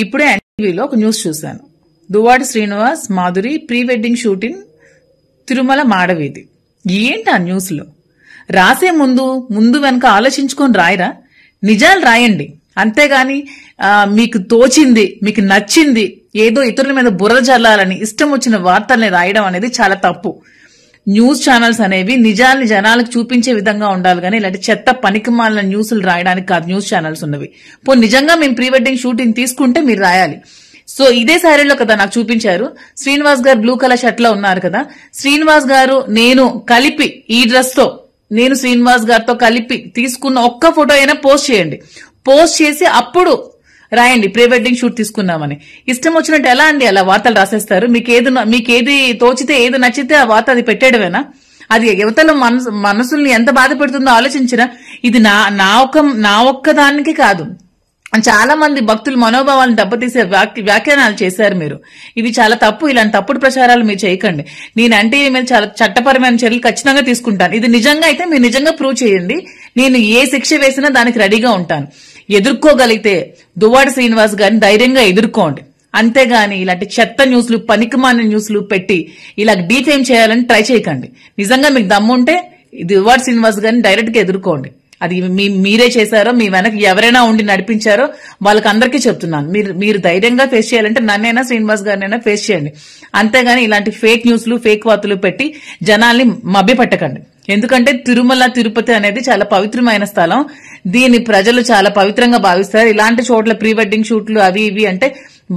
ఇప్పుడే ఎన్టీవీలో ఒక న్యూస్ చూశాను Duvvada Srinivas Madhuri pre wedding shooting Tirumala మాడవీధి ఏంటి ఆ న్యూస్లో రాసే ముందు ముందు వెనక ఆలోచించుకొని రాయరా నిజాలు రాయండి అంతేగాని మీకు తోచింది మీకు నచ్చింది ఏదో ఇతరుల మీద బుర్ర జల్లాలని ఇష్టం వచ్చిన వార్తల్ని రాయడం అనేది చాలా తప్పు న్యూస్ ఛానల్స్ అనేవి నిజాన్ని జనాలకు చూపించే విధంగా ఉండాలి కానీ ఇలాంటి చెత్త పనికిమాలిన న్యూస్లు రాయడానికి కాదు న్యూస్ ఛానల్స్ ఉన్నవి పో నిజంగా మేము ప్రీ వెడ్డింగ్ షూటింగ్ తీసుకుంటే మీరు రాయాలి సో ఇదే శారీలో కదా నాకు చూపించారు శ్రీనివాస్ గారు బ్లూ కలర్ షర్ట్ లో ఉన్నారు కదా శ్రీనివాస్ గారు నేను కలిపి ఈ డ్రెస్ తో నేను శ్రీనివాస్ గారితో కలిపి తీసుకున్న ఒక్క ఫోటో అయినా పోస్ట్ చేయండి పోస్ట్ చేసి అప్పుడు రాయండి ప్రీ వెడ్డింగ్ షూట్ తీసుకున్నామని ఇష్టం వచ్చినట్టు ఎలా అండి అలా వార్తలు రాసేస్తారు మీకు ఏది మీకు ఏది తోచితే ఏది నచ్చితే ఆ వార్త అది పెట్టేయడమేనా అది యువతల మనసు మనసుల్ని ఎంత బాధ పెడుతుందో ఆలోచించినా ఇది నా నా ఒక్క నా ఒక్క దానికి కాదు చాలా మంది భక్తులు మనోభావాలను దెబ్బతీసే వ్యాఖ్యానాలు చేశారు మీరు ఇవి చాలా తప్పు ఇలాంటి తప్పుడు ప్రచారాలు మీరు చేయకండి నేనంటే మీరు చాలా చట్టపరమైన చర్యలు ఖచ్చితంగా తీసుకుంటాను ఇది నిజంగా అయితే మీరు నిజంగా ప్రూవ్ చేయండి నేను ఏ శిక్ష వేసినా దానికి రెడీగా ఉంటాను ఎదుర్కోగలిగితే దువాడ శ్రీనివాస్ గారిని ధైర్యంగా ఎదుర్కోండి అంతేగాని ఇలాంటి చెత్త న్యూస్లు పనికిమాన న్యూస్లు పెట్టి ఇలా డీఫేమ్ చేయాలని ట్రై చేయకండి నిజంగా మీకు దమ్ముంటే దువాడ శ్రీనివాస్ గారిని డైరెక్ట్గా ఎదుర్కోండి అది మీ మీరే చేశారో మీ వెనక ఎవరైనా ఉండి నడిపించారో అందరికీ చెప్తున్నాను మీరు మీరు ధైర్యంగా ఫేస్ చేయాలంటే నన్నైనా శ్రీనివాస్ గారినైనా ఫేస్ చేయండి అంతేగాని ఇలాంటి ఫేక్ న్యూస్లు ఫేక్ వార్తలు పెట్టి జనాల్ని మభ్యపెట్టకండి ఎందుకంటే తిరుమల తిరుపతి అనేది చాలా పవిత్రమైన స్థలం దీని ప్రజలు చాలా పవిత్రంగా భావిస్తారు ఇలాంటి చోట్ల ప్రీ వెడ్డింగ్ షూట్లు అవి ఇవి అంటే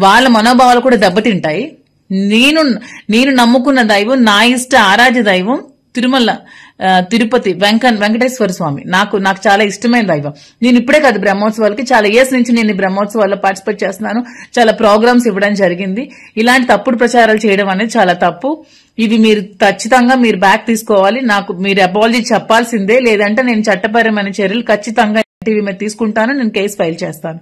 వాళ్ళ మనోభావాలు కూడా దెబ్బతింటాయి నేను నేను నమ్ముకున్న దైవం నా ఇష్ట ఆరాధ్య దైవం తిరుమల తిరుపతి వెంక వెంకటేశ్వర స్వామి నాకు నాకు చాలా ఇష్టమైన దైవం నేను ఇప్పుడే కాదు బ్రహ్మోత్సవాలకి చాలా ఇయర్స్ నుంచి నేను బ్రహ్మోత్సవాల్లో పార్టిసిపేట్ చేస్తున్నాను చాలా ప్రోగ్రామ్స్ ఇవ్వడం జరిగింది ఇలాంటి తప్పుడు ప్రచారాలు చేయడం అనేది చాలా తప్పు ఇది మీరు ఖచ్చితంగా మీరు బ్యాక్ తీసుకోవాలి నాకు మీరు అపాలజీ చెప్పాల్సిందే లేదంటే నేను చట్టపరమైన చర్యలు ఖచ్చితంగా తీసుకుంటాను నేను కేసు ఫైల్ చేస్తాను